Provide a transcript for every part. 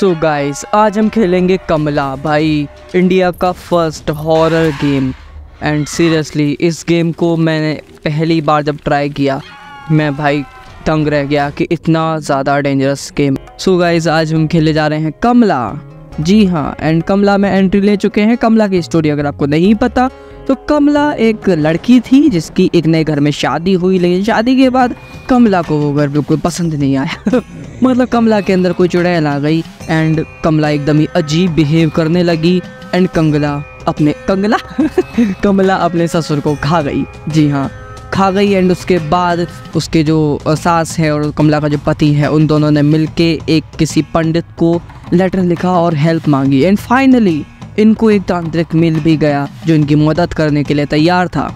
सो so guys आज हम खेलेंगे कमला भाई इंडिया का first horror game and seriously इस गेम को मैंने पहली बार जब ट्राई किया मैं भाई तंग रह गया कि इतना ज़्यादा dangerous game so so guys आज हम खेले जा रहे हैं कमला जी हाँ एंड कमला में एंट्री ले चुके हैं कमला की स्टोरी अगर आपको नहीं पता तो कमला एक लड़की थी जिसकी एक नए घर में शादी हुई लेकिन शादी के बाद कमला को वो घर बिल्कुल पसंद नहीं आया मतलब कमला के अंदर कोई चुड़ैल आ गई एंड कमला एकदम ही अजीब बिहेव करने लगी एंड कंगला अपने कंगला कमला अपने ससुर को खा गई जी हाँ खा गई एंड उसके बाद उसके जो सास है और कमला का जो पति है उन दोनों ने मिल एक किसी पंडित को लेटर लिखा और हेल्प मांगी एंड फाइनली इनको एक तांत्रिक मिल भी गया जो इनकी मदद करने के लिए तैयार था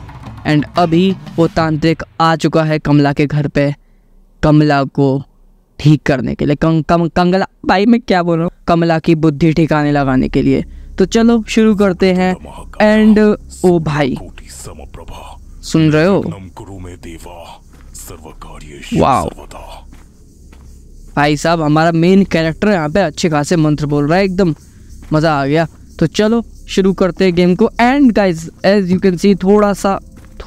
एंड अभी वो तांत्रिक आ चुका है कमला के घर पे कमला को ठीक करने के लिए कं, कं, कंगला भाई मैं क्या बोल रहा हूँ कमला की बुद्धि ठिकाने लगाने के लिए तो चलो शुरू करते हैं एंड ओ भाई सुन रहे हो भाई साहब हमारा मेन कैरेक्टर यहाँ पे अच्छे खासे मंत्र बोल रहा है एकदम मज़ा आ गया तो चलो शुरू करते हैं गेम को and guys as you can see थोड़ा सा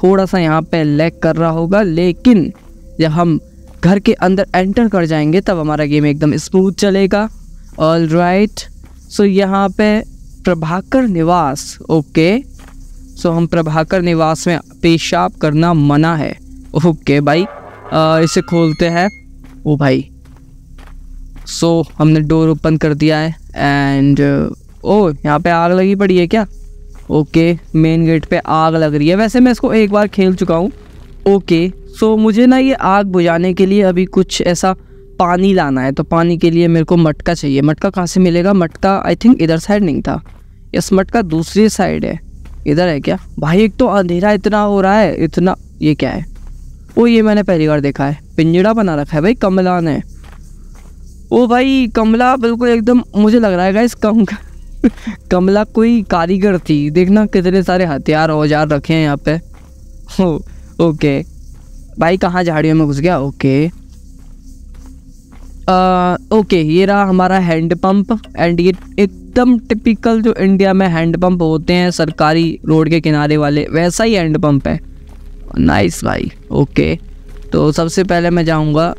थोड़ा सा यहाँ पे लैग कर रहा होगा लेकिन जब हम घर के अंदर एंटर कर जाएंगे तब हमारा गेम एकदम स्मूथ चलेगा ऑल राइट सो यहाँ पे प्रभाकर निवास ओके सो हम प्रभाकर निवास में पेशाब करना मना है ओके भाई आ, इसे खोलते हैं ओ भाई सो so, हमने डोर ओपन कर दिया है एंड ओ यहाँ पे आग लगी पड़ी है क्या ओके मेन गेट पे आग लग रही है वैसे मैं इसको एक बार खेल चुका हूँ ओके सो so, मुझे ना ये आग बुझाने के लिए अभी कुछ ऐसा पानी लाना है तो पानी के लिए मेरे को मटका चाहिए मटका कहाँ से मिलेगा मटका आई थिंक इधर साइड नहीं था यस मटका दूसरी साइड है इधर है क्या भाई एक तो अंधेरा इतना हो रहा है इतना ये क्या है ओ ये मैंने पहली बार देखा है पिंजड़ा बना रखा है भाई कमला ने ओ भाई कमला बिल्कुल एकदम मुझे लग रहा है इस कम कमला कोई कारीगर थी देखना कितने सारे हथियार औजार रखे हैं यहाँ पे हो ओके भाई कहाँ झाड़ियों में घुस गया ओके आ, ओके ये रहा हमारा हैंड पंप एंड ये एकदम टिपिकल जो इंडिया में हैंड पंप होते हैं सरकारी रोड के किनारे वाले वैसा ही हैंड पंप है नाइस भाई ओके तो सबसे पहले मैं जाऊँगा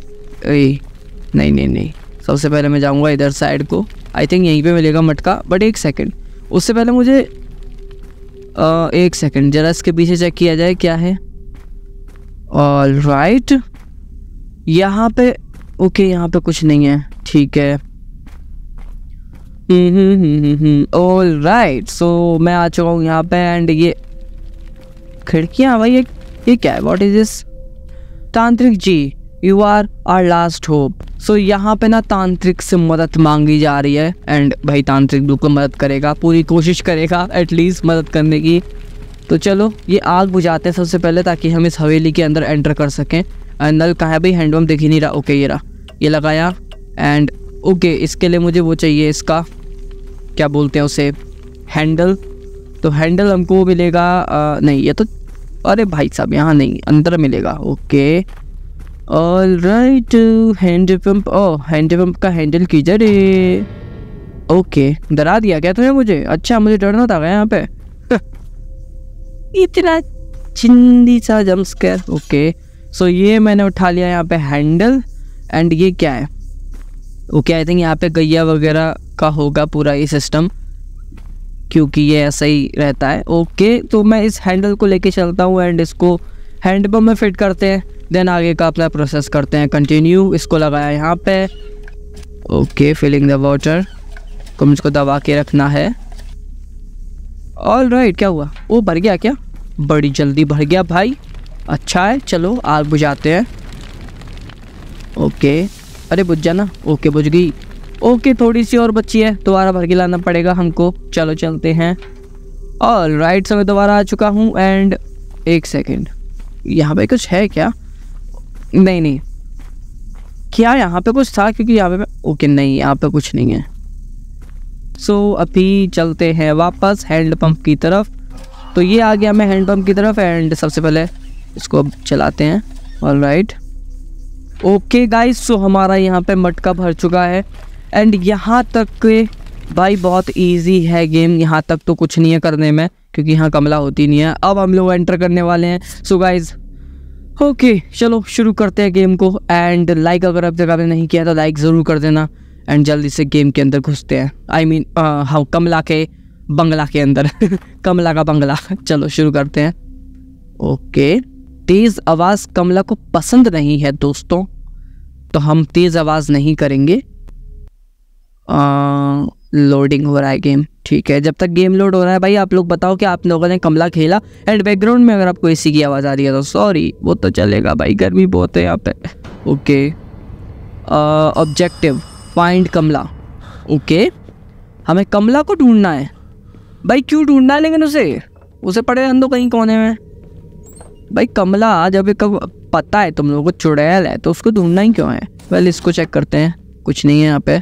नहीं नहीं नहीं सबसे पहले मैं जाऊँगा इधर साइड को आई थिंक यहीं पे मिलेगा मटका बट एक सेकंड उससे पहले मुझे आ, एक सेकंड ज़रा इसके पीछे चेक किया जाए क्या है ऑल राइट यहाँ पे ओके यहाँ पे कुछ नहीं है ठीक है ऑल राइट सो मैं आ चुका हूँ यहाँ पे एंड ये खिड़कियाँ भाई ये ये क्या है what is this tantrik ji you are our last hope so यहाँ पे ना तांत्रिक से मदद मांगी जा रही है एंड भाई तांत्रिक बिल्कुल मदद करेगा पूरी कोशिश करेगा एटलीस्ट मदद करने की तो चलो ये आग बुझाते हैं सबसे पहले ताकि हम इस हवेली के अंदर एंटर कर सकें एंड नल कहाँ है भाई हैंडपम्प दिख ही नहीं रहा ओके ये रहा ये लगाया एंड ओके इसके लिए मुझे वो चाहिए इसका क्या बोलते हैं उसे हैंडल तो हैंडल हमको मिलेगा आ, नहीं ये तो अरे भाई साहब यहाँ नहीं अंदर मिलेगा okay all right hand pump ओ हैंड पम्प का हैंडल कीजिए रे ओके डरा दिया क्या तुमने मुझे अच्छा मुझे डरना था यहाँ पे इतना चिंदी सा जम्पस्केयर ओके सो ये मैंने उठा लिया यहाँ पे हैंडल एंड ये क्या है ओके आई थिंक यहाँ पे गैया वगैरह का होगा पूरा ये सिस्टम क्योंकि ये ऐसा ही रहता है ओके तो मैं इस हैंडल को लेके चलता हूँ एंड इसको हैंड में फिट करते हैं देन आगे का अपना प्रोसेस करते हैं कंटिन्यू इसको लगाया यहाँ पे ओके फिलिंग द वाटर को मुझको दबा के रखना है ऑल राइट right, क्या हुआ वो भर गया क्या बड़ी जल्दी भर गया भाई अच्छा है चलो आग बुझाते हैं ओके अरे बुझ जाना ओके बुझ गई ओके थोड़ी सी और बची है दोबारा भर के लाना पड़ेगा हमको चलो चलते हैं और राइट समय दोबारा आ चुका हूँ एंड एक सेकेंड यहाँ पे कुछ है क्या नहीं नहीं क्या यहाँ पे कुछ था क्योंकि यहाँ पे मैं ओके नहीं यहाँ पे कुछ नहीं है सो so, अभी चलते हैं वापस हैंडपम्प की तरफ तो ये आ गया मैं हैंडपम्प की तरफ एंड सबसे पहले इसको अब चलाते हैं all right okay guys so हमारा यहाँ पे मटका भर चुका है एंड यहाँ तक के भाई बहुत इजी है गेम यहाँ तक तो कुछ नहीं है करने में क्योंकि यहाँ कमला होती नहीं है अब हम लोग एंटर करने वाले हैं सो गाइज़ ओके चलो शुरू करते हैं गेम को एंड लाइक अगर अब तक आपने नहीं किया तो लाइक ज़रूर कर देना एंड जल्दी से गेम के अंदर घुसते हैं आई मीन हाउ कमला के बंगला के अंदर कमला का बंगला चलो शुरू करते हैं ओके तेज़ आवाज़ कमला को पसंद नहीं है दोस्तों तो हम तेज़ आवाज़ नहीं करेंगे आ, लोडिंग हो रहा है गेम ठीक है जब तक गेम लोड हो रहा है भाई आप लोग बताओ कि आप लोगों ने कमला खेला एंड बैकग्राउंड में अगर आपको ए की आवाज़ आ रही है तो सॉरी वो तो चलेगा भाई गर्मी बहुत है यहाँ पे okay objective find Kamla okay हमें कमला को ढूंढना है भाई क्यों ढूंढना लेकिन उसे उसे पड़े रन दो कहीं कोने में भाई कमला जब कब पता है तुम लोगों को चुड़ैल है तो उसको ढूंढना ही क्यों है वेल well, इसको चेक करते हैं कुछ नहीं है यहाँ पे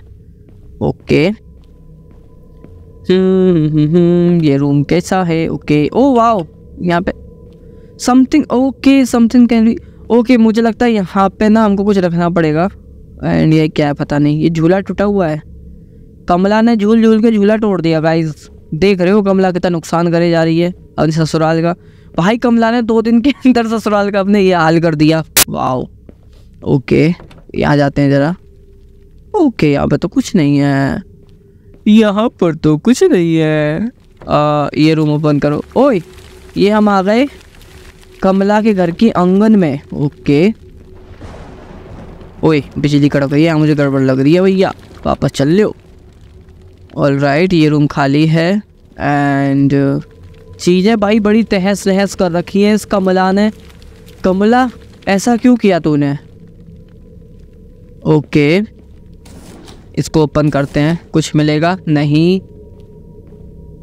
ओके हम्म, ये रूम कैसा है ओके ओ वाओ यहाँ पे something okay something can be okay मुझे लगता है यहाँ पे ना हमको कुछ रखना पड़ेगा एंड ये क्या है पता नहीं ये झूला टूटा हुआ है कमला ने झूल झूल के झूला तोड़ दिया गाइस देख रहे हो कमला कितना नुकसान करे जा रही है अपने ससुराल का भाई कमला ने दो दिन के अंदर ससुराल का अपने ये हाल कर दिया वाह ओके यहाँ जाते हैं ज़रा ओके यहाँ पर तो कुछ नहीं है यहाँ पर तो कुछ नहीं है आ, ये रूम ओपन करो ओए ये हम आ गए कमला के घर के आंगन में ओके ओए बिजली कड़क रही है मुझे गड़बड़ लग रही है भैया वापस चल लो ऑल राइट ये रूम खाली है एंड uh, चीज़ें भाई बड़ी तहस नहस कर रखी हैं इस कमला ने कमला ऐसा क्यों किया तूने ओके इसको ओपन करते हैं कुछ मिलेगा नहीं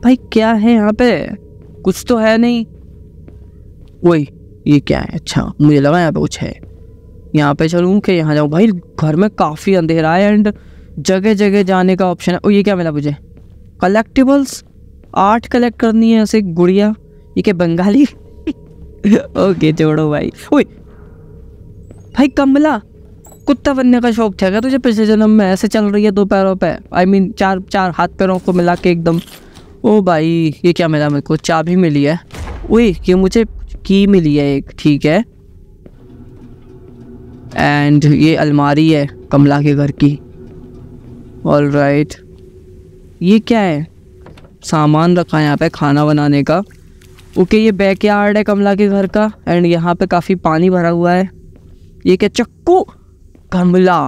भाई क्या है यहाँ पे कुछ तो है नहीं वही ये क्या है अच्छा मुझे लगा यहाँ पे कुछ है यहाँ पे चलूँ कि यहाँ जाऊँ भाई घर में काफ़ी अंधेरा है एंड जगह जगह जाने का ऑप्शन है और ये क्या मिला मुझे कलेक्टिबल्स आर्ट कलेक्ट करनी है ऐसे गुड़िया ये क्या बंगाली ओके जोड़ो भाई ओए भाई कमला कुत्ता बनने का शौक था क्या तुझे पिछले जन्म में ऐसे चल रही है दो पैरों पे आई I मीन mean, चार चार हाथ पैरों को मिला के एकदम ओ भाई ये क्या मिला मेरे को चाबी मिली है ओए ये मुझे की मिली है एक ठीक है एंड ये अलमारी है कमला के घर की ऑल राइट ये क्या है सामान रखा है यहाँ पे खाना बनाने का ओके ये बैक यार्ड है कमला के घर का एंड यहाँ पे काफ़ी पानी भरा हुआ है ये क्या चक्कू कमला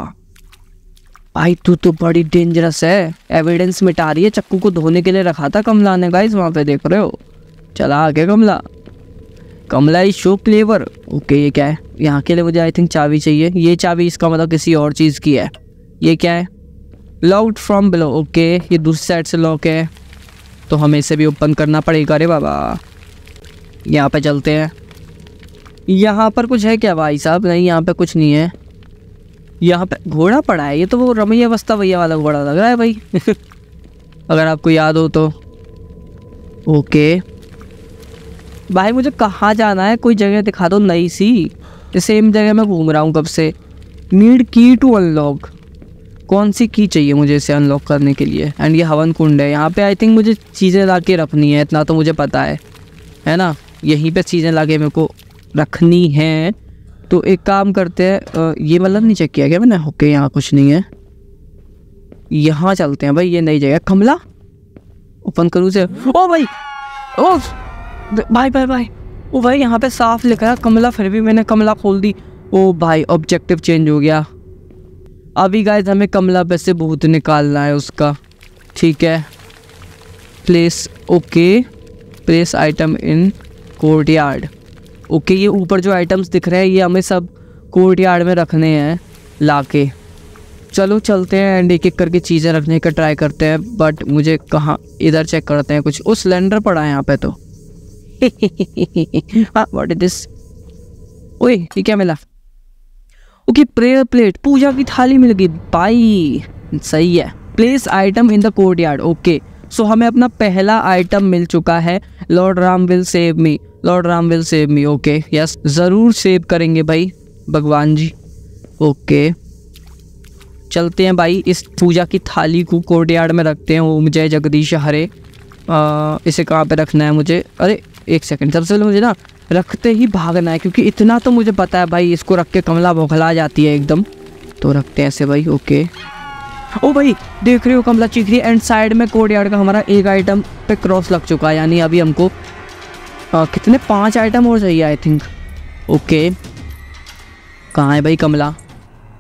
भाई तू तो बड़ी डेंजरस है एविडेंस मिटा रही है चक्कू को धोने के लिए रखा था कमला ने गाइस वहाँ पे देख रहे हो चला आ गया Kamla Kamla is so clever okay ये क्या है यहाँ के लिए मुझे आई थिंक चाबी चाहिए ये चाबी इसका मतलब किसी और चीज़ की है ये क्या है लॉकड फ्रॉम बिलो ओके ये दूसरी साइड से लॉक है तो हमें इसे भी ओपन करना पड़ेगा अरे बाबा यहाँ पे चलते हैं यहाँ पर कुछ है क्या भाई साहब नहीं यहाँ पे कुछ नहीं है यहाँ पे घोड़ा पड़ा है ये तो वो रमैया अवस्था भैया वाला घोड़ा लग रहा है भाई अगर आपको याद हो तो ओके भाई मुझे कहाँ जाना है कोई जगह दिखा दो नई सी सेम जगह मैं घूम रहा हूँ कब से नीड की टू अनलॉक कौन सी की चाहिए मुझे इसे अनलॉक करने के लिए एंड ये हवन कुंड है यहाँ पे आई थिंक मुझे चीज़ें ला के रखनी है इतना तो मुझे पता है है ना यहीं पे चीज़ें ला के मेरे को रखनी है तो एक काम करते हैं ये मतलब नहीं चेक किया गया मैंने ओके यहाँ कुछ नहीं है यहाँ चलते हैं भाई ये नई जगह कमला ओपन करूँ से ओ भाई ओ बाय बाय बाय ओ भाई यहाँ पे साफ लिखा है कमला फिर भी मैंने कमला खोल दी ओ भाई ऑब्जेक्टिव चेंज हो गया अभी गाय हमें कमला पे से भूत निकालना है उसका ठीक है place okay place item in courtyard okay ये ऊपर जो आइटम्स दिख रहे हैं ये हमें सब कोर्ट यार्ड में रखने हैं ला के चलो चलते हैं एंड एक एक करके चीज़ें रखने का ट्राई करते हैं बट मुझे कहाँ इधर चेक करते हैं कुछ उस सिलेंडर पड़ा है यहाँ पे तो वॉट इज दिस ओए ये क्या मिला ओके प्रेयर प्लेट पूजा की थाली मिल गई बाई सही है place item in the courtyard okay so हमें अपना पहला आइटम मिल चुका है Lord Ram will save me Lord Ram will save me okay yes ज़रूर सेव करेंगे भाई भगवान जी ओके चलते हैं भाई इस पूजा की थाली को कोर्ट यार्ड में रखते हैं ओम जय जगदीश हरे आ, इसे कहाँ पे रखना है मुझे अरे एक सेकंड सबसे पहले मुझे ना रखते ही भागना है क्योंकि इतना तो मुझे पता है भाई इसको रख के कमला बौखला जाती है एकदम तो रखते हैं ऐसे भाई ओके ओ भाई देख रहे हो कमला चीख रही है एंड साइड में कोड यार्ड का हमारा एक आइटम पे क्रॉस लग चुका है यानी अभी हमको आ, कितने पांच आइटम और चाहिए आई थिंक ओके कहाँ है भाई कमला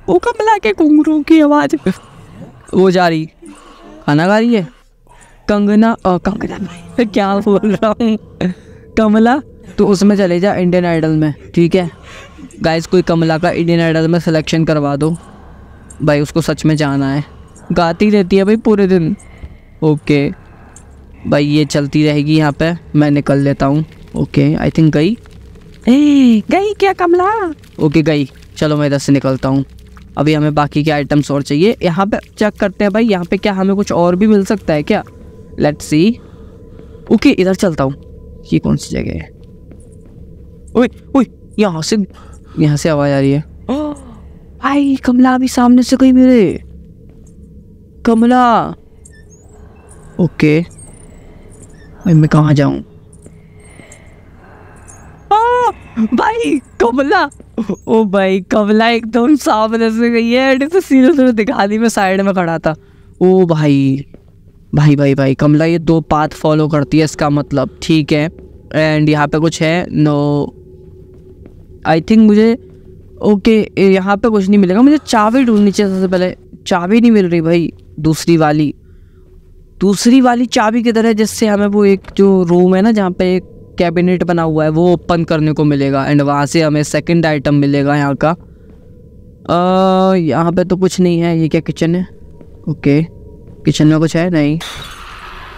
वो कमला के कुंगरू की आवाज़ वो जा रही खाना खा रही है कंगना आ, कंगना क्या बोल रहा हूँ कमला तो उसमें चले जा इंडियन आइडल में ठीक है गाइस कोई कमला का इंडियन आइडल में सिलेक्शन करवा दो भाई उसको सच में जाना है गाती रहती है भाई पूरे दिन ओके भाई ये चलती रहेगी यहाँ पे मैं निकल लेता हूँ ओके आई थिंक गई ए गई क्या कमला ओके गई चलो मैं इधर से निकलता हूँ अभी हमें बाकी के आइटम्स और चाहिए यहाँ पे चेक करते हैं भाई यहाँ पे क्या हमें कुछ और भी मिल सकता है क्या लेट्स सी ओके इधर चलता हूँ ये कौन सी जगह है ओए ओए यहाँ से यहाँ से आवाज आ रही है भाई कमला अभी सामने से गई मेरे कमला ओके okay. मैं कहाँ जाऊँ भाई कमला ओ भाई कमला एकदम सामने से गई है तो सीधे सीधे दिखा दी मैं साइड में खड़ा था ओ भाई भाई भाई भाई कमला ये दो पाथ फॉलो करती है इसका मतलब ठीक है एंड यहाँ पे कुछ है नो आई थिंक मुझे ओके यहाँ पे कुछ नहीं मिलेगा मुझे चाबी ढूंढनी चाहिए सबसे पहले चाबी नहीं मिल रही भाई दूसरी वाली दूसरी वाली चाबी की तरह जिससे हमें वो एक जो रूम है ना जहाँ पे एक कैबिनेट बना हुआ है वो ओपन करने को मिलेगा एंड वहाँ से हमें सेकंड आइटम मिलेगा यहाँ का यहाँ पे तो कुछ नहीं है ये क्या किचन है ओके किचन में कुछ है नहीं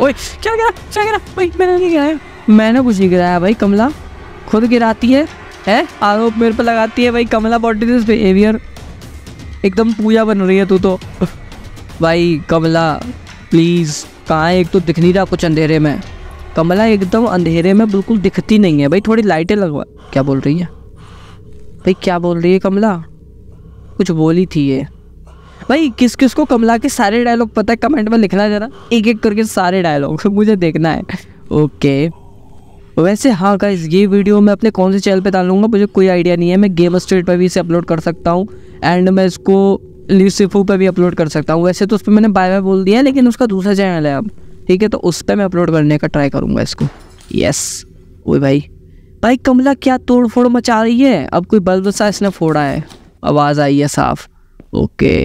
ओए क्या गिरा क्या गिरा भाई मैंने नहीं गिराया मैंने कुछ नहीं गिराया भाई कमला खुद गिराती है है आरोप मेरे पे लगाती है भाई कमला दिस बिहेवियर एकदम पूजा बन रही है तू तो भाई कमला प्लीज़ कहाँ एक तो दिख नहीं रहा कुछ अंधेरे में कमला एकदम अंधेरे में बिल्कुल दिखती नहीं है भाई थोड़ी लाइटें लगवा क्या बोल रही है भाई क्या बोल रही है कमला कुछ बोली थी ये भाई किस किस को कमला के सारे डायलॉग पता है कमेंट में लिखना ज़रा एक एक करके सारे डायलॉग मुझे देखना है ओके वैसे हाँ गाइज ये वीडियो मैं अपने कौन से चैनल पे डालूंगा मुझे कोई आइडिया नहीं है मैं गेम स्ट्रेट पर भी इसे अपलोड कर सकता हूँ एंड मैं इसको लीसिफू पर भी अपलोड कर सकता हूँ वैसे तो उस पर मैंने बाय बाय बोल दिया है लेकिन उसका दूसरा चैनल है अब ठीक है तो उस पर मैं अपलोड करने का ट्राई करूँगा इसको यस ओ भाई भाई कमला क्या तोड़ फोड़ मचा रही है अब कोई बल्ब सा इसने फोड़ा है आवाज़ आई है साफ ओके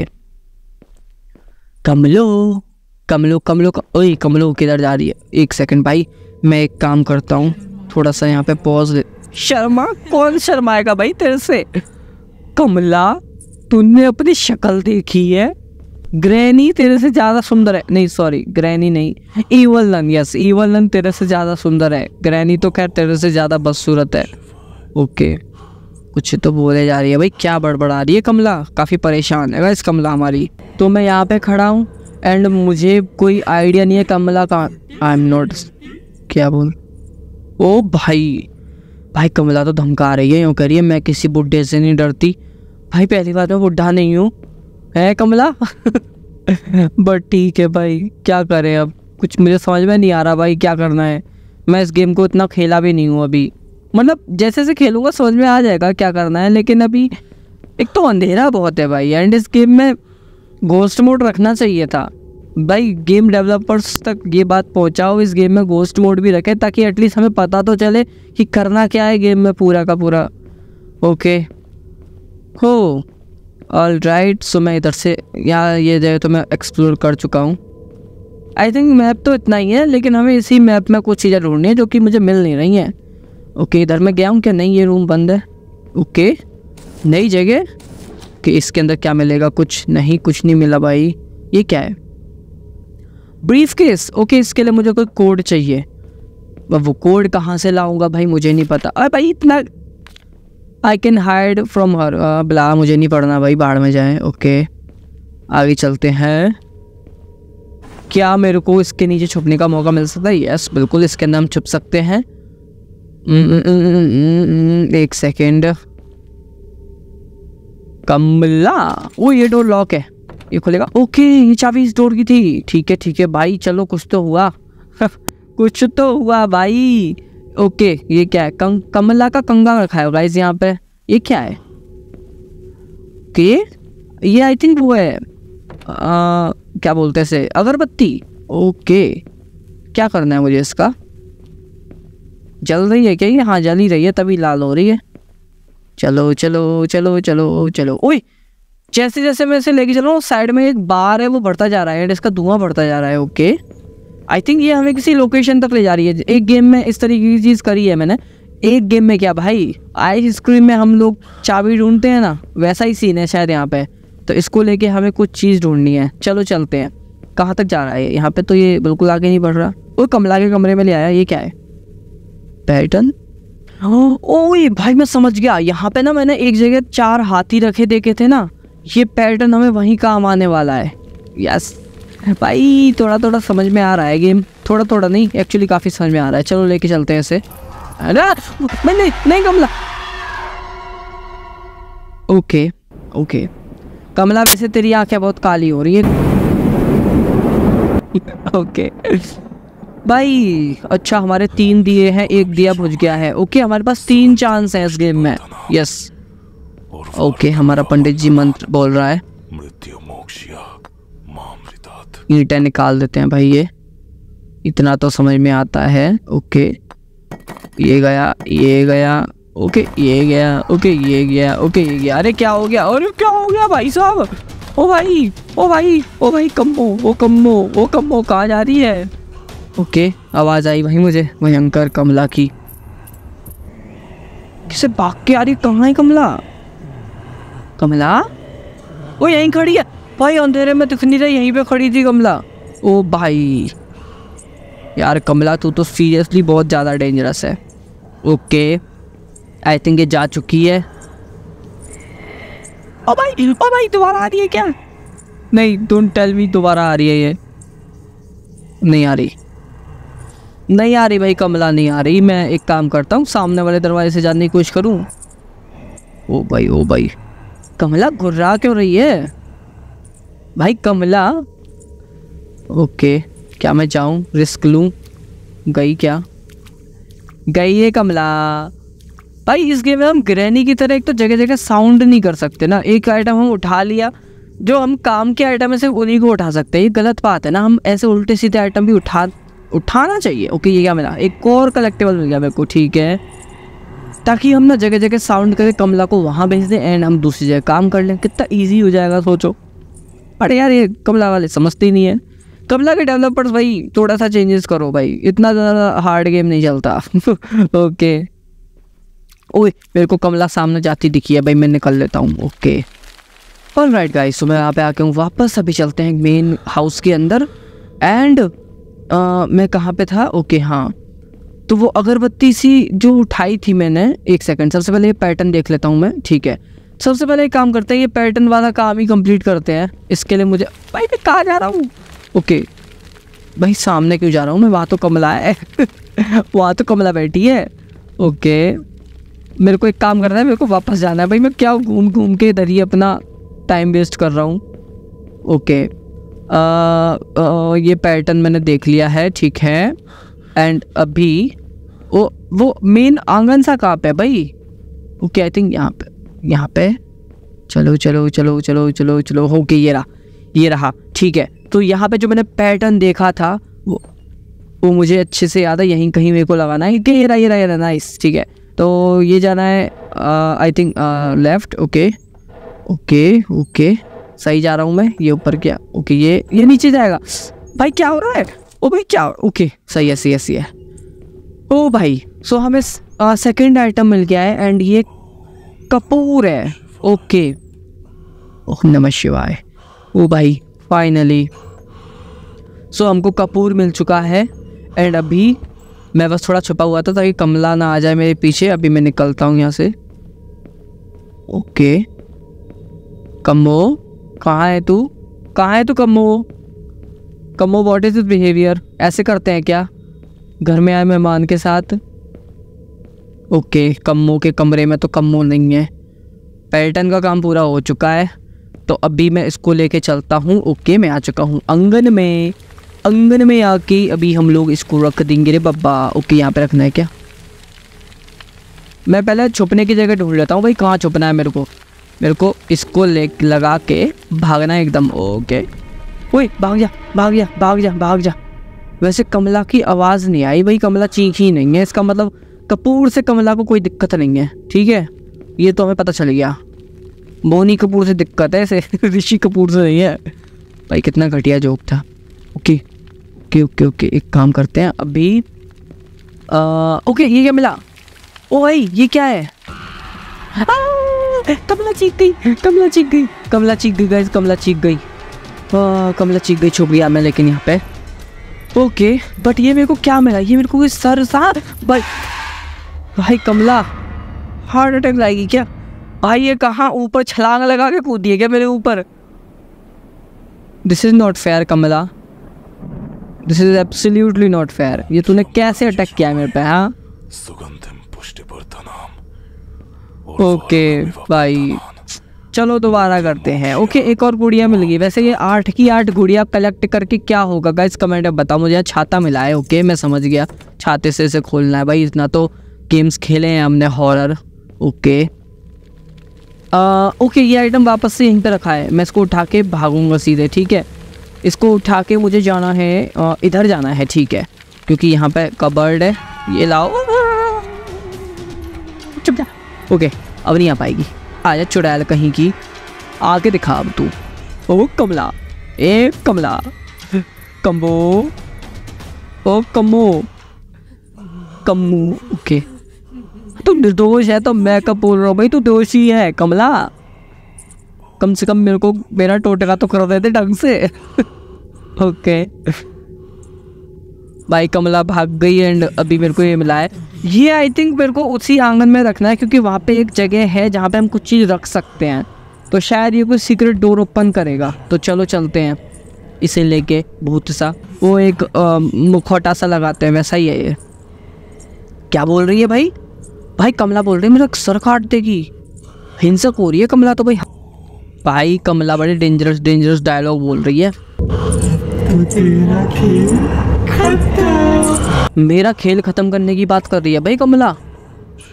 कमलो कमलो कमलो ओए कमलो किधर जा रही है एक सेकंड भाई मैं एक काम करता हूँ थोड़ा सा यहाँ पे पॉज शर्मा कौन शर्माएगा भाई तेरे से कमला तूने अपनी शक्ल देखी है ग्रैनी तेरे से ज़्यादा सुंदर है नहीं सॉरी ग्रैनी नहीं evil nun yes evil nun तेरे से ज़्यादा सुंदर है ग्रैनी तो खैर तेरे से ज़्यादा बदसूरत है ओके कुछ तो बोले जा रही है भाई क्या बड़बड़ा रही है कमला काफ़ी परेशान है इस कमला हमारी तो मैं यहाँ पे खड़ा हूँ एंड मुझे कोई आइडिया नहीं है कमला का आई एम नॉट क्या बोल ओ भाई भाई कमला तो धमका रही है यूँ करिए मैं किसी बुढ़े से नहीं डरती भाई पहली बार मैं बुढ़ा नहीं हूँ है कमला बट ठीक है भाई क्या करें अब कुछ मुझे समझ में नहीं आ रहा भाई क्या करना है मैं इस गेम को इतना खेला भी नहीं हूँ अभी मतलब जैसे जैसे खेलूँगा समझ में आ जाएगा क्या करना है लेकिन अभी एक तो अंधेरा बहुत है भाई एंड इस गेम में गोस्ट मोड रखना चाहिए था भाई गेम डेवलपर्स तक ये बात पहुंचाओ इस गेम में गोस्ट मोड भी रखें ताकि एटलीस्ट हमें पता तो चले कि करना क्या है गेम में पूरा का पूरा ओके हो ऑल राइट सो मैं इधर से यहाँ ये जगह तो मैं एक्सप्लोर कर चुका हूँ आई थिंक मैप तो इतना ही है लेकिन हमें इसी मैप में कुछ चीज़ें ढूंढनी है जो कि मुझे मिल नहीं रही हैं ओके इधर मैं गया हूँ क्या नहीं ये रूम बंद है ओके नई जगह कि इसके अंदर क्या मिलेगा कुछ नहीं कुछ नहीं मिला भाई ये क्या है ब्रीफ केस ओके इसके लिए मुझे कोई कोड चाहिए वो कोड कहाँ से लाऊंगा भाई मुझे नहीं पता अरे भाई इतना I can hide from her बला मुझे नहीं पढ़ना भाई बाढ़ में जाए ओके आगे चलते हैं क्या मेरे को इसके नीचे छुपने का मौका मिल सकता है यस बिल्कुल इसके अंदर हम छुप सकते हैं mm, mm, mm, एक सेकेंड कमला वो ये डोर लॉक है ये खुलेगा ओके ये चाबी इस डोर की थी ठीक है ठीक है भाई चलो कुछ तो हुआ कुछ तो हुआ भाई ओके ये क्या है कं, कमला का कंगा रखा है गाइज यहाँ पे ये क्या है के ये आई थिंक वो है आ, क्या बोलते हैं अगरबत्ती ओके क्या करना है मुझे इसका जल रही है क्या ये हाँ जल ही रही है तभी लाल हो रही है चलो चलो चलो चलो चलो ओए जैसे जैसे मैं इसे लेके चल रहा हूँ साइड में एक बार है वो बढ़ता जा रहा है एंड इसका धुआं बढ़ता जा रहा है ओके आई थिंक ये हमें किसी लोकेशन तक ले जा रही है एक गेम में इस तरीके की चीज़ करी है मैंने एक गेम में क्या भाई आइसक्रीम में हम लोग चाबी ढूंढते हैं ना वैसा ही सीन है शायद यहाँ पे तो इसको लेके हमें कुछ चीज़ ढूंढनी है चलो चलते हैं कहाँ तक जा रहा है यहाँ पे तो ये बिल्कुल आगे नहीं बढ़ रहा वो कमला के कमरे में ले आया ये क्या है पैटर्न हाँ, ओ भाई मैं समझ गया यहाँ पे ना मैंने एक जगह चार हाथी रखे देखे थे ना ये पैटर्न हमें वहीं काम आने वाला है यस भाई थोड़ा थोड़ा समझ में आ रहा है गेम थोड़ा थोड़ा नहीं एक्चुअली काफ़ी समझ में आ रहा है चलो लेके चलते हैं इसे अरे नहीं नहीं कमला ओके ओके कमला वैसे तेरी आंखें बहुत काली हो रही है ओके भाई अच्छा हमारे तीन दिए हैं एक दिया बुझ गया है ओके हमारे पास तीन चांस हैं इस गेम में यस ओके हमारा पंडित जी मंत्र बोल रहा है मृत्यु ईटे निकाल देते हैं भाई ये इतना तो समझ में आता है ओके ये गया ये गया ओके ये गया ओके ये गया ओके ये गया अरे क्या हो गया अरे क्या हो गया भाई साहब ओ भाई ओ भाई ओ भाई कम्बो वो कम्बो वो कम्बो कहाँ जा रही है ओके आवाज़ आई भाई मुझे भयंकर कमला की किसे भाग के आ रही कहाँ है कमला कमला वो यहीं खड़ी है भाई अंधेरे में दिख नहीं रही यहीं पे खड़ी थी कमला ओ भाई यार कमला तू तो सीरियसली बहुत ज़्यादा डेंजरस है ओके आई थिंक ये जा चुकी है ओ भाई ओ भाई दोबारा आ रही है क्या नहीं डोंट टेल मी दोबारा आ रही है ये नहीं आ रही नहीं आ रही भाई कमला नहीं आ रही मैं एक काम करता हूँ सामने वाले दरवाजे से जाने की कोशिश करूँ ओ भाई ओ भाई कमला गुर्रा क्यों रही है भाई कमला ओके क्या मैं जाऊं रिस्क लूं गई क्या गई है कमला भाई इस गेम में हम ग्रहणी की तरह एक तो जगह जगह साउंड नहीं कर सकते ना एक आइटम हम उठा लिया जो हम काम के आइटम है सिर्फ उन्हीं को उठा सकते हैं ये गलत बात है ना हम ऐसे उल्टे सीधे आइटम भी उठा उठाना चाहिए ओके ये क्या मिला एक और कलेक्टेबल मिल गया मेरे को ठीक है ताकि हम ना जगह जगह साउंड करके कमला को वहाँ भेज दें एंड हम दूसरी जगह काम कर लें कितना ईजी हो जाएगा सोचो अरे यार ये कमला वाले समझते ही नहीं है कमला के डेवलपर्स भाई थोड़ा सा चेंजेस करो भाई इतना ज़्यादा हार्ड गेम नहीं चलता ओके ओए मेरे को कमला सामने जाती दिखी है भाई मैं निकल लेता हूँ ओके और राइट गाइस सुबह मैं यहाँ पे आके हूँ वापस अभी चलते हैं मेन हाउस के अंदर एंड मैं कहाँ पे था ओके हाँ तो वो अगरबत्ती सी जो उठाई थी मैंने एक सेकंड सबसे पहले ये पैटर्न देख लेता हूँ मैं ठीक है सबसे पहले एक काम करते हैं ये पैटर्न वाला काम ही कंप्लीट करते हैं इसके लिए मुझे भाई मैं कहाँ जा रहा हूँ ओके भाई सामने क्यों जा रहा हूँ मैं वहाँ तो कमला है वहाँ तो कमला बैठी है ओके मेरे को एक काम करना है मेरे को वापस जाना है भाई मैं क्या घूम घूम के इधर ही अपना टाइम वेस्ट कर रहा हूँ ओके आ, आ, ये पैटर्न मैंने देख लिया है ठीक है एंड अभी वो वो मेन आंगन सा कहाँ पे भाई ओके आई थिंक यहाँ पे यहाँ पे चलो चलो चलो चलो चलो चलो ओके ये रहा ये रहा ठीक है तो यहाँ पे जो मैंने पैटर्न देखा था वो वो मुझे अच्छे से याद है यहीं कहीं मेरे को लगाना है ये रहा ये रहा ये रहा नाइस ठीक है तो ये जाना है I think left okay okay okay सही जा रहा हूँ मैं ये ऊपर क्या ओके ये ये नीचे जाएगा भाई क्या हो रहा है ओ भाई क्या ओके सही है सही है सही है ओ भाई सो so हमें सेकंड आइटम मिल गया है एंड ये कपूर है ओके ओह नमः शिवाय ओ भाई फाइनली सो so, हमको कपूर मिल चुका है एंड अभी मैं बस थोड़ा छुपा हुआ था ताकि कमला ना आ जाए मेरे पीछे अभी मैं निकलता हूँ यहाँ से ओके कमो कहाँ है तू कहाँ है तू कमो कमो वॉट इज़ इज बिहेवियर ऐसे करते हैं क्या घर में आए मेहमान के साथ ओके कमो के कमरे में तो कमो नहीं है पैटर्न का काम पूरा हो चुका है तो अभी मैं इसको लेके चलता हूँ ओके मैं आ चुका हूँ आंगन में आंगन में आके अभी हम लोग इसको रख देंगे रे बब्बा ओके यहाँ पे रखना है क्या मैं पहले छुपने की जगह ढूंढ लेता हूँ भाई कहाँ छुपना है मेरे को मेरे को इसको ले लगा के भागना है एकदम ओके ओए भाग जा भाग जा भाग जा भाग जा वैसे कमला की आवाज़ नहीं आई भाई कमला चीख ही नहीं है इसका मतलब कपूर से कमला को कोई दिक्कत नहीं है ठीक है ये तो हमें पता चल गया बोनी कपूर से दिक्कत है ऐसे ऋषि कपूर से नहीं है भाई कितना घटिया जोक था ओके ओके ओके ओके एक काम करते हैं अभी आ, ओके ये क्या मिला ओ भाई ये क्या है कमला चीख गई कमला चीख गई कमला चीख गई कमला चीख गई कमला चीख गई छुप गया मैं लेकिन यहाँ पे ओके बट ये मेरे को क्या मिला ये मेरे को कोई सर सा बट भाई कमला हार्ट अटैक लाएगी क्या भाई ये कहाँ ऊपर छलांग लगा के कूदिए क्या मेरे ऊपर this is not fair Kamla this is absolutely not fair ये तूने कैसे अटैक किया मेरे पे हाँ ओके okay, भाई चलो दोबारा करते हैं ओके एक और गुड़िया मिल गई वैसे ये आठ की आठ गुड़िया कलेक्ट करके क्या होगा गाइस कमेंट में बताओ मुझे छाता मिला है ओके मैं समझ गया छाते से इसे खोलना है भाई इतना तो गेम्स खेले हैं हमने हॉरर ओके आ, ओके ये आइटम वापस से यहीं पर रखा है मैं इसको उठा के भागूँगा सीधे ठीक है इसको उठा के मुझे जाना है आ, इधर जाना है ठीक है क्योंकि यहाँ पर कबर्ड है ये लाओ चुप जा ओके अब नहीं आ पाएगी आया चुड़ैल कहीं की आके दिखा अब तू ओ कमला ए कमला कम्बो ओ कमो कम्मू ओके तू निर्दोष है तो मैं कब बोल रहा हूँ भाई तू दोषी है कमला कम से कम मेरे को मेरा टोटका तो कर देते ढंग से ओके भाई कमला भाग गई एंड अभी मेरे को ये मिला है ये आई थिंक मेरे को उसी आंगन में रखना है क्योंकि वहाँ पे एक जगह है जहाँ पे हम कुछ चीज़ रख सकते हैं तो शायद ये कोई सीक्रेट डोर ओपन करेगा तो चलो चलते हैं इसे लेके भूत सा वो एक मुखौटा सा लगाते हैं वैसा ही है ये क्या बोल रही है भाई भाई कमला बोल रही है मेरा सर काट देगी हिंसक हो रही है कमला तो भाई भाई कमला बड़े डेंजरस डेंजरस डायलॉग बोल रही है मेरा खेल ख़त्म करने की बात कर रही है भाई कमला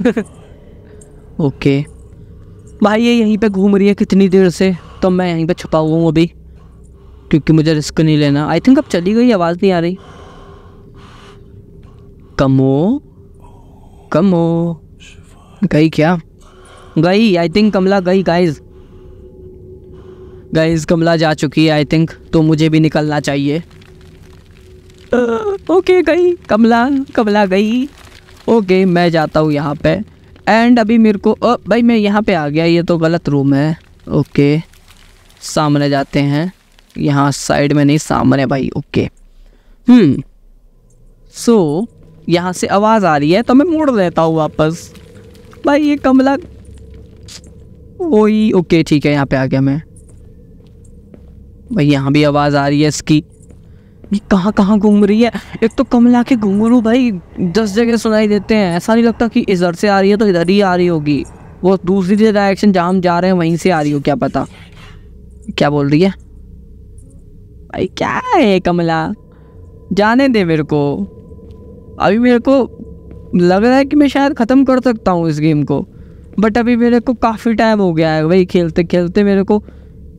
ओके भाई ये यहीं पे घूम रही है कितनी देर से तो मैं यहीं पे छुपा हुआ हूँ अभी क्योंकि मुझे रिस्क नहीं लेना आई थिंक अब चली गई आवाज़ नहीं आ रही कमो कमो गई क्या गई आई थिंक कमला गई गाइज गाइज कमला जा चुकी है आई थिंक तो मुझे भी निकलना चाहिए ओके गई कमला कमला गई ओके मैं जाता हूँ यहाँ पे एंड अभी मेरे को ओ, भाई मैं यहाँ पे आ गया ये तो गलत रूम है ओके सामने जाते हैं यहाँ साइड में नहीं सामने भाई ओके हम्म सो so, यहाँ से आवाज़ आ रही है तो मैं मोड़ देता हूँ वापस भाई ये कमला वही ओके ठीक है यहाँ पे आ गया मैं भाई यहाँ भी आवाज़ आ रही है इसकी ये कहाँ कहाँ घूम रही है एक तो कमला के घुंगरू भाई दस जगह सुनाई देते हैं ऐसा नहीं लगता कि इधर से आ रही है तो इधर ही आ रही होगी वो दूसरी डायरेक्शन जहाँ हम जा रहे हैं वहीं से आ रही हो क्या पता क्या बोल रही है भाई क्या है कमला जाने दे मेरे को अभी मेरे को लग रहा है कि मैं शायद ख़त्म कर सकता हूँ इस गेम को बट अभी मेरे को काफ़ी टाइम हो गया है भाई खेलते खेलते मेरे को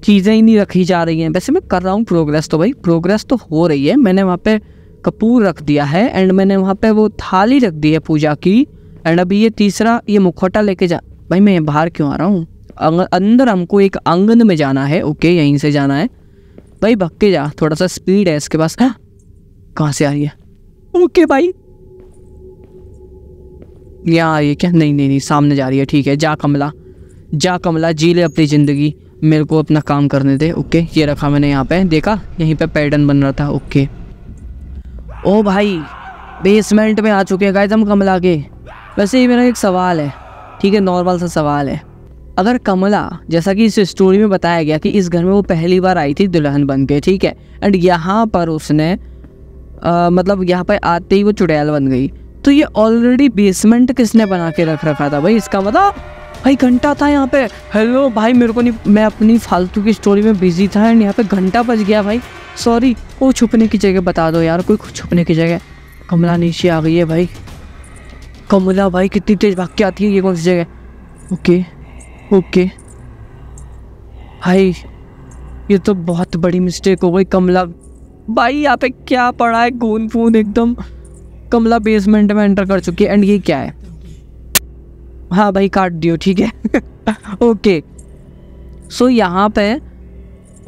चीज़ें ही नहीं रखी जा रही हैं वैसे मैं कर रहा हूँ प्रोग्रेस तो भाई प्रोग्रेस तो हो रही है मैंने वहाँ पे कपूर रख दिया है एंड मैंने वहाँ पे वो थाली रख दी है पूजा की एंड अभी ये तीसरा ये मुखौटा लेके जा भाई मैं बाहर क्यों आ रहा हूँ अंदर हमको एक आंगन में जाना है ओके यहीं से जाना है भाई भक्के जा थोड़ा सा स्पीड है इसके पास हाँ कहाँ से आ रही है ओके भाई यहाँ आ रही है क्या नहीं नहीं नहीं सामने जा रही है ठीक है जा कमला जा कमला जी ले अपनी ज़िंदगी मेरे को अपना काम करने दे ओके ये रखा मैंने यहाँ पे देखा यहीं पे पैटर्न बन रहा था ओके ओ भाई बेसमेंट में आ चुके हैं गाइस हम कमला के वैसे ही मेरा एक सवाल है ठीक है नॉर्मल सा सवाल है अगर कमला जैसा कि इस स्टोरी में बताया गया कि इस घर में वो पहली बार आई थी दुल्हन बन के ठीक है एंड यहाँ पर उसने आ, मतलब यहाँ पर आते ही वो चुड़ैल बन गई तो ये ऑलरेडी बेसमेंट किसने बना के रख रखा था भाई इसका मतलब भाई घंटा था यहाँ पे हेलो भाई मेरे को नहीं मैं अपनी फालतू की स्टोरी में बिजी था एंड यहाँ पे घंटा बज गया भाई सॉरी वो छुपने की जगह बता दो यार कोई छुपने की जगह कमला नीचे आ गई है भाई कमला भाई कितनी तेज़ भाग के आती है ये कौन सी जगह ओके ओके भाई ये तो बहुत बड़ी मिस्टेक हो गई कमला भाई यहाँ पे क्या पड़ा है गून फून एकदम कमला बेसमेंट में एंटर कर चुकी है एंड ये क्या है हाँ भाई काट दियो ठीक है ओके सो so, यहाँ पे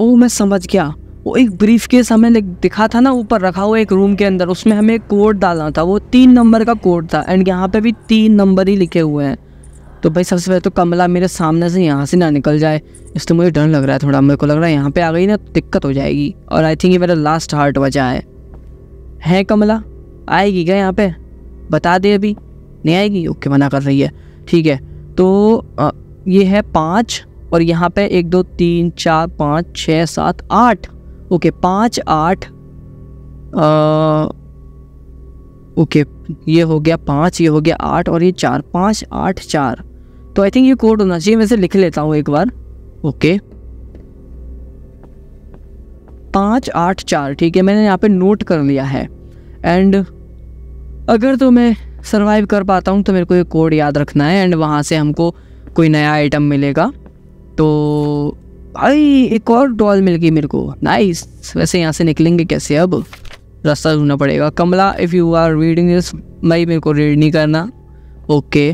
ओ मैं समझ गया वो एक ब्रीफ केस हमें दिखा था ना ऊपर रखा हुआ एक रूम के अंदर उसमें हमें एक कोड डालना था वो तीन नंबर का कोड था एंड यहाँ पे भी तीन नंबर ही लिखे हुए हैं तो भाई सबसे पहले तो कमला मेरे सामने से यहाँ से ना निकल जाए इसलिए मुझे डर लग रहा है थोड़ा मेरे को लग रहा है यहाँ पे आ गई ना तो दिक्कत हो जाएगी और आई थिंक ये मेरा लास्ट हार्ट वजह है हैं कमला आएगी क्या यहाँ पे बता दे अभी नहीं आएगी ओके मना कर रही है ठीक है तो आ, ये है पाँच और यहाँ पे एक दो तीन चार पाँच छः सात आठ ओके पाँच आठ ओके ये हो गया पाँच ये हो गया आठ और ये चार पाँच आठ चार तो आई थिंक ये कोड होना चाहिए मैं इसे लिख लेता हूँ एक बार ओके पाँच आठ चार ठीक है मैंने यहाँ पे नोट कर लिया है एंड अगर तो मैं सर्वाइव कर पाता हूँ तो मेरे को ये कोड याद रखना है एंड वहाँ से हमको कोई नया आइटम मिलेगा तो भाई एक और डॉल मिल गई मेरे को नाइस वैसे यहाँ से निकलेंगे कैसे अब रास्ता ढूंढना पड़ेगा Kamla if you are reading this भाई मेरे को रीड नहीं करना ओके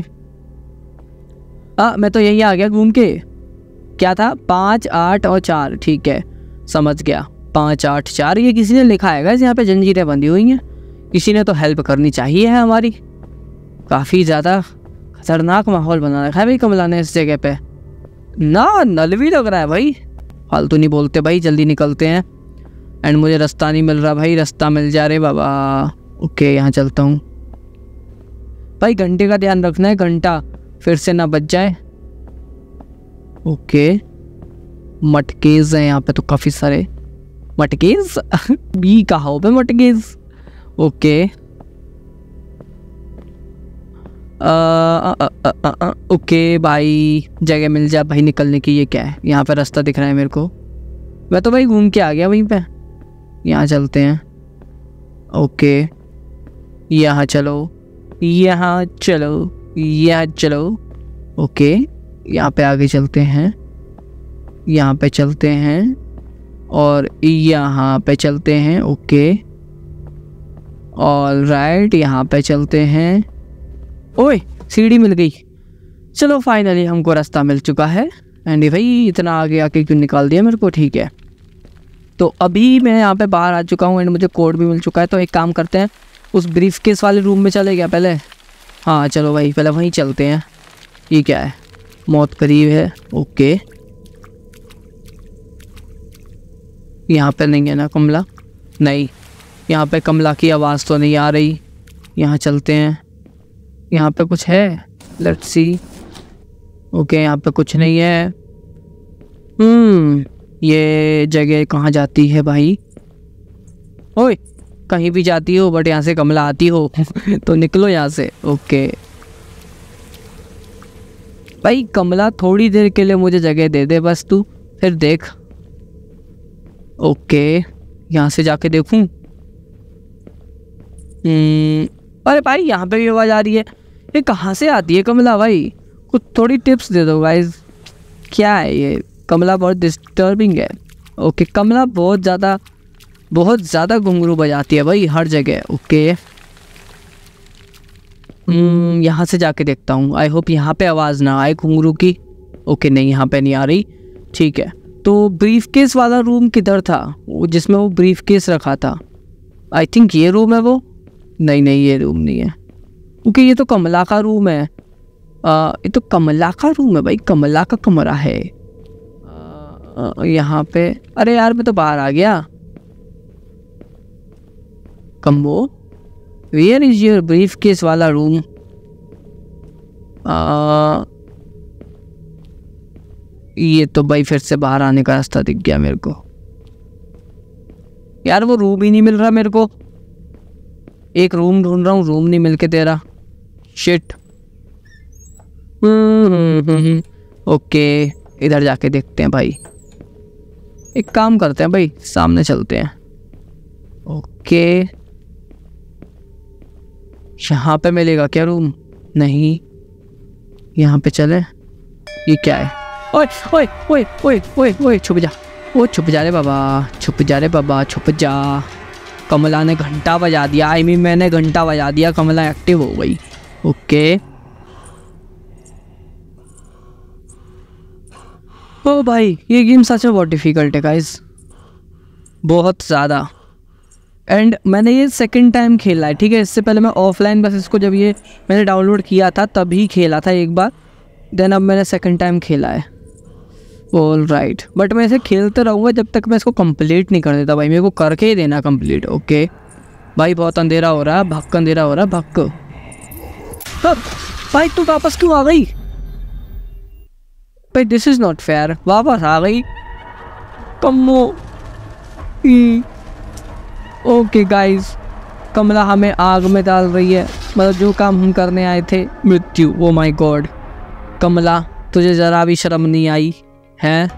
आ हाँ, मैं तो यही आ गया घूम के क्या था पाँच आठ और चार ठीक है समझ गया पाँच आठ चार ये किसी ने लिखा है इस यहाँ पे जंजीरें बंधी हुई हैं किसी ने तो हेल्प करनी चाहिए है हमारी काफ़ी ज़्यादा खतरनाक माहौल बना रखा है भाई कमला ने इस जगह पे ना नल भी लग रहा है भाई फालतू नहीं बोलते भाई जल्दी निकलते हैं एंड मुझे रास्ता नहीं मिल रहा भाई रास्ता मिल जा रहे बाबा ओके यहाँ चलता हूँ भाई घंटे का ध्यान रखना है घंटा फिर से ना बच जाए ओके मटकेज हैं यहाँ पे तो काफ़ी सारे मटकेज बी कहा हो पे मटकेज ओके ओके भाई जगह मिल जाए भाई निकलने की ये क्या है यहाँ पर रास्ता दिख रहा है मेरे को मैं तो भाई घूम के आ गया वहीं पे यहाँ चलते हैं ओके यहाँ चलो यहाँ चलो यहाँ चलो ओके यहाँ पे आगे चलते हैं यहाँ पे चलते हैं और यहाँ पे चलते हैं ओके ऑल राइट यहाँ पे चलते हैं ओए सीढ़ी मिल गई चलो फाइनली हमको रास्ता मिल चुका है एंडी भाई इतना आगे आके क्यों निकाल दिया मेरे को ठीक है तो अभी मैं यहाँ पे बाहर आ चुका हूँ एंड मुझे कोड भी मिल चुका है तो एक काम करते हैं उस ब्रीफ केस वाले रूम में चले गया पहले हाँ चलो भाई पहले वहीं चलते हैं ये क्या है मौत करीब है ओके यहाँ पर नहीं है ना कमला नहीं यहाँ पे कमला की आवाज़ तो नहीं आ रही यहाँ चलते हैं यहाँ पे कुछ है लेट सी ओके यहाँ पे कुछ नहीं है हम्म ये जगह कहाँ जाती है भाई ओए कहीं भी जाती हो बट यहाँ से कमला आती हो तो निकलो यहाँ से ओके भाई कमला थोड़ी देर के लिए मुझे जगह दे दे बस तू फिर देख ओके यहाँ से जाके देखूँ hmm, अरे भाई यहाँ पे भी आवाज़ आ रही है ये कहाँ से आती है कमला भाई कुछ थोड़ी टिप्स दे दो गाइज क्या है ये कमला बहुत डिस्टर्बिंग है ओके कमला बहुत ज़्यादा बहुत ज़्यादा घुंघरू बजाती है भाई हर जगह ओके hmm, यहाँ से जाके देखता हूँ आई होप यहाँ पे आवाज़ ना आए घुंगरू की ओके नहीं यहाँ पे नहीं आ रही ठीक है तो ब्रीफ केस वाला रूम किधर था वो जिसमें वो ब्रीफ केस रखा था आई थिंक ये रूम है वो नहीं नहीं ये रूम नहीं है क्योंकि ये तो कमला का रूम है आ, ये तो कमला का रूम है भाई कमला का कमरा है यहाँ पे अरे यार मैं तो बाहर आ गया कम्बो where is your briefcase वाला रूम ये तो भाई फिर से बाहर आने का रास्ता दिख गया मेरे को यार वो रूम ही नहीं मिल रहा मेरे को एक रूम ढूंढ रहा हूँ रूम नहीं मिलके तेरा शिट हम्म, ओके इधर जाके देखते हैं भाई एक काम करते हैं भाई सामने चलते हैं ओके यहाँ पे मिलेगा क्या रूम नहीं यहाँ पे चले ये क्या है ओए ओए ओए ओए ओए ओए छुप जा ओ छुप जा रे बाबा छुप जा रे बाबा छुप जा कमला ने घंटा बजा दिया आई I मीन mean, मैंने घंटा बजा दिया कमला एक्टिव हो गई ओके ओ भाई ये गेम सच में बहुत डिफ़िकल्ट है गाइस बहुत ज़्यादा एंड मैंने ये सेकंड टाइम खेला है ठीक है इससे पहले मैं ऑफलाइन बस इसको जब ये मैंने डाउनलोड किया था तभी खेला था एक बार देन अब मैंने सेकंड टाइम खेला है ऑल राइट बट मैं इसे खेलते रहूँगा जब तक मैं इसको कंप्लीट नहीं कर देता भाई मेरे को करके ही देना कंप्लीट ओके भाई बहुत अंधेरा हो रहा है भक्क अंधेरा हो रहा है भक्क भाई तू वापस क्यों आ गई भाई दिस इज़ नॉट फेयर वापस आ गई कमो ओके गाइस कमला हमें आग में डाल रही है मतलब जो काम हम करने आए थे मृत्यु ओ माय गॉड कमला तुझे ज़रा भी शर्म नहीं आई हैं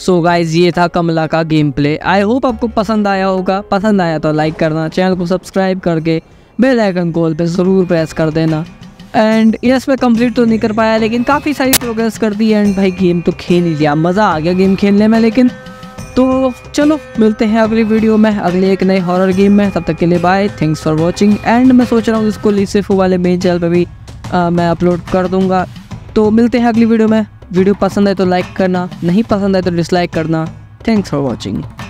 सो so गाइज ये था कमला का गेम प्ले आई होप आपको पसंद आया होगा पसंद आया तो लाइक करना चैनल को सब्सक्राइब करके बेल आइकन कॉल पे ज़रूर प्रेस कर देना एंड यस मैं कंप्लीट तो नहीं कर पाया लेकिन काफ़ी सारी प्रोग्रेस कर दी एंड भाई गेम तो खेल ही लिया मज़ा आ गया गेम खेलने में लेकिन तो चलो मिलते हैं अगली वीडियो में अगले एक नए हॉरर गेम में तब तक के लिए bye thanks for watching and मैं सोच रहा हूँ इसको लीसेफो वाले मेन चैनल पर भी आ, मैं अपलोड कर दूँगा तो मिलते हैं अगली वीडियो में वीडियो पसंद है तो लाइक करना नहीं पसंद है तो डिसलाइक करना थैंक्स फॉर वॉचिंग